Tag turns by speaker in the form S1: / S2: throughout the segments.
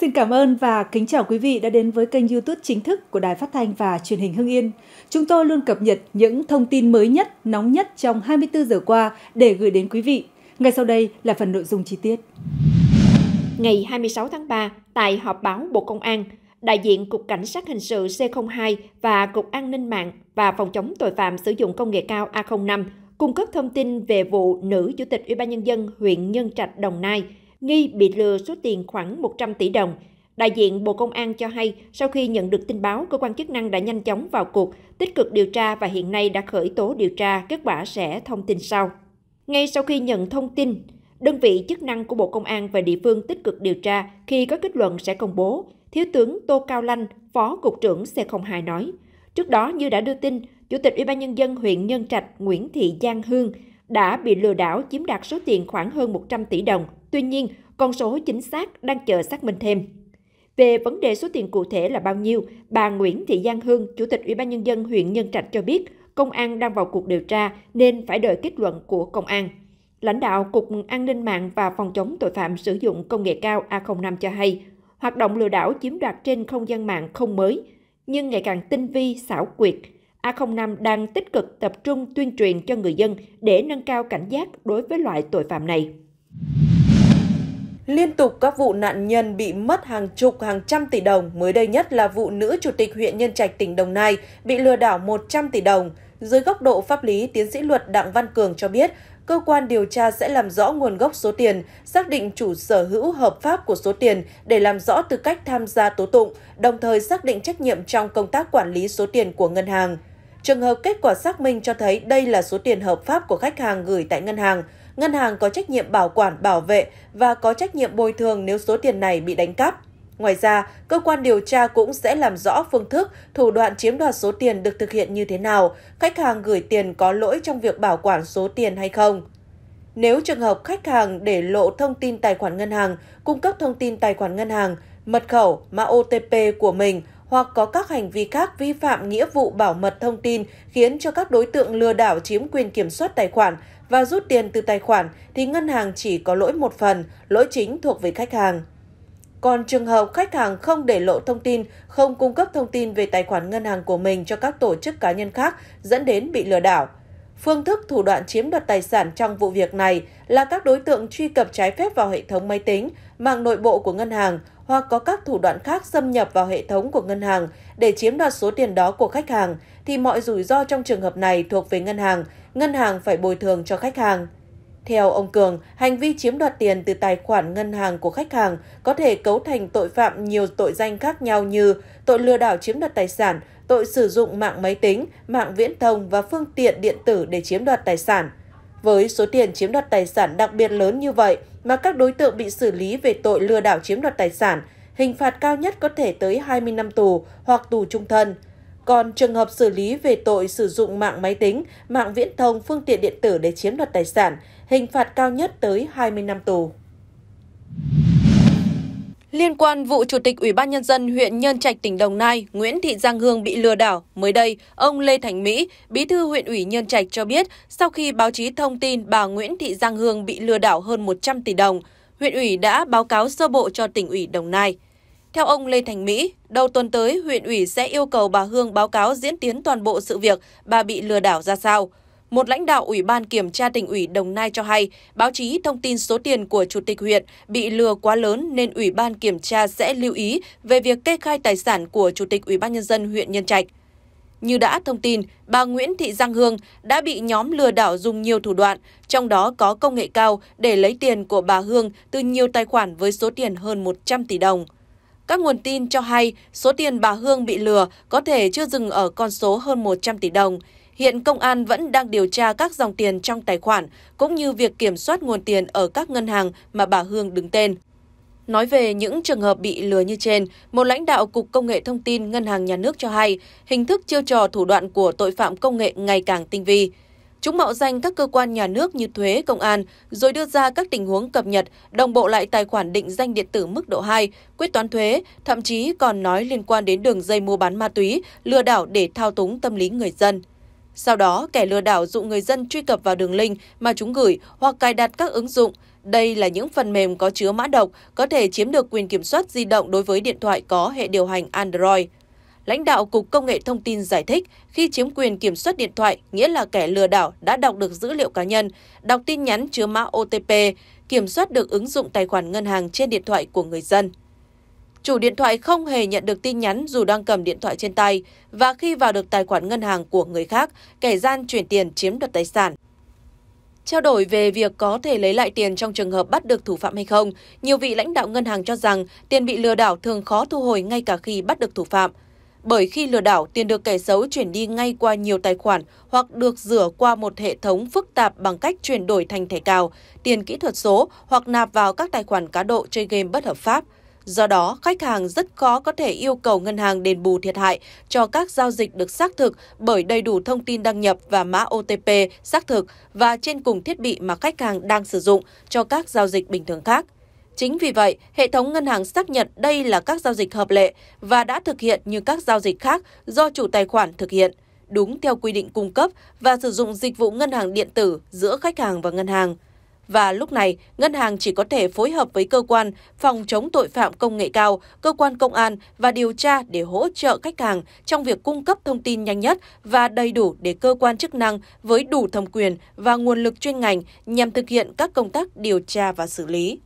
S1: Xin cảm ơn và kính chào quý vị đã đến với kênh YouTube chính thức của Đài Phát thanh và Truyền hình Hưng Yên. Chúng tôi luôn cập nhật những thông tin mới nhất, nóng nhất trong 24 giờ qua để gửi đến quý vị. Ngay sau đây là phần nội dung chi tiết.
S2: Ngày 26 tháng 3, tại họp báo Bộ Công an, đại diện Cục Cảnh sát Hình sự C02 và Cục An ninh mạng và Phòng chống tội phạm sử dụng công nghệ cao A05 cung cấp thông tin về vụ nữ Chủ tịch Ủy ban Nhân dân huyện Nhân Trạch, Đồng Nai – nghi bị lừa số tiền khoảng 100 tỷ đồng. Đại diện Bộ Công an cho hay, sau khi nhận được tin báo, cơ quan chức năng đã nhanh chóng vào cuộc, tích cực điều tra và hiện nay đã khởi tố điều tra, kết quả sẽ thông tin sau. Ngay sau khi nhận thông tin, đơn vị chức năng của Bộ Công an và địa phương tích cực điều tra khi có kết luận sẽ công bố. Thiếu tướng Tô Cao Lanh, Phó Cục trưởng C02 nói, trước đó như đã đưa tin, Chủ tịch Ủy ban Nhân dân huyện Nhân Trạch Nguyễn Thị Giang Hương đã bị lừa đảo chiếm đoạt số tiền khoảng hơn 100 tỷ đồng. Tuy nhiên, con số chính xác đang chờ xác minh thêm. Về vấn đề số tiền cụ thể là bao nhiêu, bà Nguyễn Thị Giang Hương, Chủ tịch Ủy ban nhân dân huyện Nhân Trạch cho biết, công an đang vào cuộc điều tra nên phải đợi kết luận của công an. Lãnh đạo Cục An ninh mạng và Phòng chống tội phạm sử dụng công nghệ cao A05 cho hay, hoạt động lừa đảo chiếm đoạt trên không gian mạng không mới, nhưng ngày càng tinh vi, xảo quyệt – A05 đang tích cực tập trung tuyên truyền cho người dân để nâng cao cảnh giác đối với loại tội phạm này. Liên tục các vụ nạn nhân bị mất hàng chục,
S1: hàng trăm tỷ đồng, mới đây nhất là vụ nữ chủ tịch huyện Nhân Trạch tỉnh Đồng Nai bị lừa đảo 100 tỷ đồng. Dưới góc độ pháp lý, tiến sĩ luật Đặng Văn Cường cho biết, cơ quan điều tra sẽ làm rõ nguồn gốc số tiền, xác định chủ sở hữu hợp pháp của số tiền để làm rõ tư cách tham gia tố tụng, đồng thời xác định trách nhiệm trong công tác quản lý số tiền của ngân hàng. Trường hợp kết quả xác minh cho thấy đây là số tiền hợp pháp của khách hàng gửi tại ngân hàng, ngân hàng có trách nhiệm bảo quản, bảo vệ và có trách nhiệm bồi thường nếu số tiền này bị đánh cắp. Ngoài ra, cơ quan điều tra cũng sẽ làm rõ phương thức, thủ đoạn chiếm đoạt số tiền được thực hiện như thế nào, khách hàng gửi tiền có lỗi trong việc bảo quản số tiền hay không. Nếu trường hợp khách hàng để lộ thông tin tài khoản ngân hàng, cung cấp thông tin tài khoản ngân hàng, mật khẩu, mã OTP của mình hoặc có các hành vi khác vi phạm nghĩa vụ bảo mật thông tin khiến cho các đối tượng lừa đảo chiếm quyền kiểm soát tài khoản và rút tiền từ tài khoản thì ngân hàng chỉ có lỗi một phần, lỗi chính thuộc về khách hàng. Còn trường hợp khách hàng không để lộ thông tin, không cung cấp thông tin về tài khoản ngân hàng của mình cho các tổ chức cá nhân khác dẫn đến bị lừa đảo – Phương thức thủ đoạn chiếm đoạt tài sản trong vụ việc này là các đối tượng truy cập trái phép vào hệ thống máy tính, mạng nội bộ của ngân hàng hoặc có các thủ đoạn khác xâm nhập vào hệ thống của ngân hàng để chiếm đoạt số tiền đó của khách hàng thì mọi rủi ro trong trường hợp này thuộc về ngân hàng, ngân hàng phải bồi thường cho khách hàng. Theo ông Cường, hành vi chiếm đoạt tiền từ tài khoản ngân hàng của khách hàng có thể cấu thành tội phạm nhiều tội danh khác nhau như tội lừa đảo chiếm đoạt tài sản, tội sử dụng mạng máy tính, mạng viễn thông và phương tiện điện tử để chiếm đoạt tài sản. Với số tiền chiếm đoạt tài sản đặc biệt lớn như vậy mà các đối tượng bị xử lý về tội lừa đảo chiếm đoạt tài sản, hình phạt cao nhất có thể tới 20 năm tù hoặc tù trung thân. Còn trường hợp xử lý về tội sử dụng mạng máy tính, mạng viễn thông, phương tiện điện tử để chiếm đoạt tài sản, hình phạt cao nhất tới 20 năm tù. Liên quan vụ Chủ tịch Ủy ban Nhân dân huyện Nhân Trạch, tỉnh Đồng Nai, Nguyễn Thị Giang Hương bị lừa đảo, mới đây, ông Lê Thành Mỹ, bí thư huyện ủy Nhân Trạch cho biết, sau khi báo chí thông tin bà Nguyễn Thị Giang Hương bị lừa đảo hơn 100 tỷ đồng, huyện ủy đã báo cáo sơ bộ cho tỉnh ủy Đồng Nai. Theo ông Lê Thành Mỹ, đầu tuần tới huyện ủy sẽ yêu cầu bà Hương báo cáo diễn tiến toàn bộ sự việc bà bị lừa đảo ra sao. Một lãnh đạo Ủy ban Kiểm tra tỉnh ủy Đồng Nai cho hay, báo chí thông tin số tiền của Chủ tịch huyện bị lừa quá lớn nên Ủy ban Kiểm tra sẽ lưu ý về việc kê khai tài sản của Chủ tịch Ủy ban Nhân dân huyện Nhân Trạch. Như đã thông tin, bà Nguyễn Thị Giang Hương đã bị nhóm lừa đảo dùng nhiều thủ đoạn, trong đó có công nghệ cao để lấy tiền của bà Hương từ nhiều tài khoản với số tiền hơn 100 tỷ đồng. Các nguồn tin cho hay số tiền bà Hương bị lừa có thể chưa dừng ở con số hơn 100 tỷ đồng. Hiện công an vẫn đang điều tra các dòng tiền trong tài khoản cũng như việc kiểm soát nguồn tiền ở các ngân hàng mà bà Hương đứng tên. Nói về những trường hợp bị lừa như trên, một lãnh đạo Cục Công nghệ Thông tin Ngân hàng Nhà nước cho hay, hình thức chiêu trò thủ đoạn của tội phạm công nghệ ngày càng tinh vi. Chúng mạo danh các cơ quan nhà nước như thuế, công an, rồi đưa ra các tình huống cập nhật, đồng bộ lại tài khoản định danh điện tử mức độ 2, quyết toán thuế, thậm chí còn nói liên quan đến đường dây mua bán ma túy, lừa đảo để thao túng tâm lý người dân. Sau đó, kẻ lừa đảo dụ người dân truy cập vào đường link mà chúng gửi hoặc cài đặt các ứng dụng. Đây là những phần mềm có chứa mã độc, có thể chiếm được quyền kiểm soát di động đối với điện thoại có hệ điều hành Android. Lãnh đạo Cục Công nghệ Thông tin giải thích, khi chiếm quyền kiểm soát điện thoại, nghĩa là kẻ lừa đảo đã đọc được dữ liệu cá nhân, đọc tin nhắn chứa mã OTP, kiểm soát được ứng dụng tài khoản ngân hàng trên điện thoại của người dân. Chủ điện thoại không hề nhận được tin nhắn dù đang cầm điện thoại trên tay, và khi vào được tài khoản ngân hàng của người khác, kẻ gian chuyển tiền chiếm đoạt tài sản. Trao đổi về việc có thể lấy lại tiền trong trường hợp bắt được thủ phạm hay không, nhiều vị lãnh đạo ngân hàng cho rằng tiền bị lừa đảo thường khó thu hồi ngay cả khi bắt được thủ phạm. Bởi khi lừa đảo, tiền được kẻ xấu chuyển đi ngay qua nhiều tài khoản hoặc được rửa qua một hệ thống phức tạp bằng cách chuyển đổi thành thẻ cào, tiền kỹ thuật số hoặc nạp vào các tài khoản cá độ chơi game bất hợp pháp. Do đó, khách hàng rất khó có thể yêu cầu ngân hàng đền bù thiệt hại cho các giao dịch được xác thực bởi đầy đủ thông tin đăng nhập và mã OTP xác thực và trên cùng thiết bị mà khách hàng đang sử dụng cho các giao dịch bình thường khác. Chính vì vậy, hệ thống ngân hàng xác nhận đây là các giao dịch hợp lệ và đã thực hiện như các giao dịch khác do chủ tài khoản thực hiện, đúng theo quy định cung cấp và sử dụng dịch vụ ngân hàng điện tử giữa khách hàng và ngân hàng. Và lúc này, ngân hàng chỉ có thể phối hợp với cơ quan phòng chống tội phạm công nghệ cao, cơ quan công an và điều tra để hỗ trợ khách hàng trong việc cung cấp thông tin nhanh nhất và đầy đủ để cơ quan chức năng với đủ thẩm quyền và nguồn lực chuyên ngành nhằm thực hiện các công tác điều tra và xử lý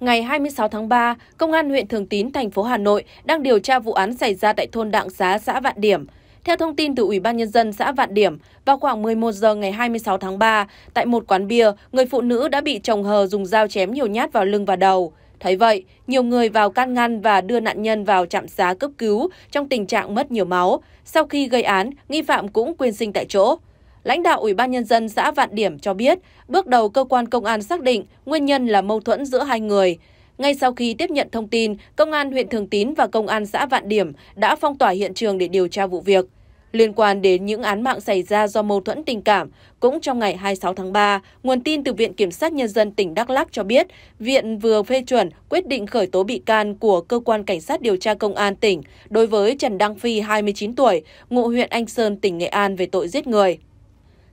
S1: ngày 26 tháng 3, Công an huyện Thường Tín, thành phố Hà Nội đang điều tra vụ án xảy ra tại thôn Đặng Xá, xã Vạn Điểm. Theo thông tin từ Ủy ban Nhân dân xã Vạn Điểm, vào khoảng 11 giờ ngày 26 tháng 3, tại một quán bia, người phụ nữ đã bị chồng hờ dùng dao chém nhiều nhát vào lưng và đầu. Thấy vậy, nhiều người vào can ngăn và đưa nạn nhân vào trạm xá cấp cứu trong tình trạng mất nhiều máu. Sau khi gây án, nghi phạm cũng quyên sinh tại chỗ. Lãnh đạo Ủy ban Nhân dân xã Vạn Điểm cho biết, bước đầu cơ quan công an xác định nguyên nhân là mâu thuẫn giữa hai người. Ngay sau khi tiếp nhận thông tin, Công an huyện Thường Tín và Công an xã Vạn Điểm đã phong tỏa hiện trường để điều tra vụ việc. Liên quan đến những án mạng xảy ra do mâu thuẫn tình cảm, cũng trong ngày 26 tháng 3, nguồn tin từ Viện Kiểm sát Nhân dân tỉnh Đắk Lắc cho biết, Viện vừa phê chuẩn quyết định khởi tố bị can của Cơ quan Cảnh sát điều tra Công an tỉnh đối với Trần Đăng Phi, 29 tuổi, ngụ huyện Anh Sơn, tỉnh Nghệ An về tội giết người.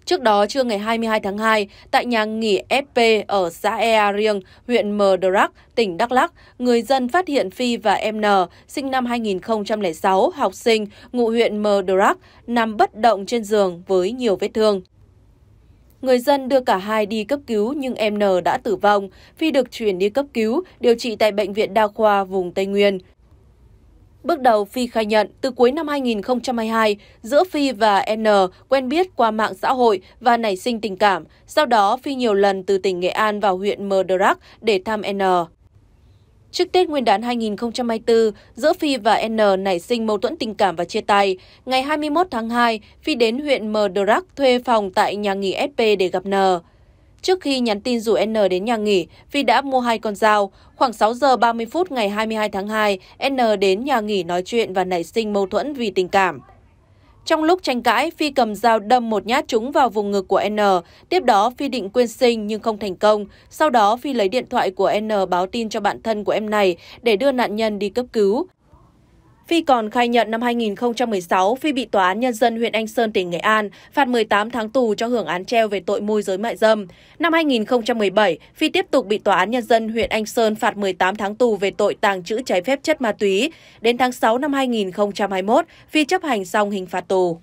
S1: Trước đó, trưa ngày 22 tháng 2, tại nhà nghỉ FP ở xã Ea Riêng, huyện Mờ Đắk, tỉnh Đắk Lắk, người dân phát hiện Phi và em N, sinh năm 2006, học sinh, ngụ huyện Mờ Đắk, nằm bất động trên giường với nhiều vết thương. Người dân đưa cả hai đi cấp cứu nhưng em N đã tử vong. Phi được chuyển đi cấp cứu, điều trị tại Bệnh viện Đa khoa vùng Tây Nguyên. Bước đầu, Phi khai nhận từ cuối năm 2022, giữa Phi và N quen biết qua mạng xã hội và nảy sinh tình cảm. Sau đó, Phi nhiều lần từ tỉnh Nghệ An vào huyện Mờ Đờ để thăm N. Trước Tết Nguyên đán 2024, giữa Phi và N nảy sinh mâu thuẫn tình cảm và chia tay. Ngày 21 tháng 2, Phi đến huyện Mờ Đờ thuê phòng tại nhà nghỉ SP để gặp N trước khi nhắn tin rủ N đến nhà nghỉ Phi đã mua hai con dao. Khoảng 6 giờ 30 phút ngày 22 tháng 2, N đến nhà nghỉ nói chuyện và nảy sinh mâu thuẫn vì tình cảm. Trong lúc tranh cãi, Phi cầm dao đâm một nhát trúng vào vùng ngực của N. Tiếp đó, Phi định quyên sinh nhưng không thành công. Sau đó, Phi lấy điện thoại của N báo tin cho bạn thân của em này để đưa nạn nhân đi cấp cứu. Phi còn khai nhận năm 2016, Phi bị Tòa án Nhân dân huyện Anh Sơn, tỉnh Nghệ An phạt 18 tháng tù cho hưởng án treo về tội môi giới mại dâm. Năm 2017, Phi tiếp tục bị Tòa án Nhân dân huyện Anh Sơn phạt 18 tháng tù về tội tàng trữ trái phép chất ma túy. Đến tháng 6 năm 2021, Phi chấp hành xong hình phạt tù.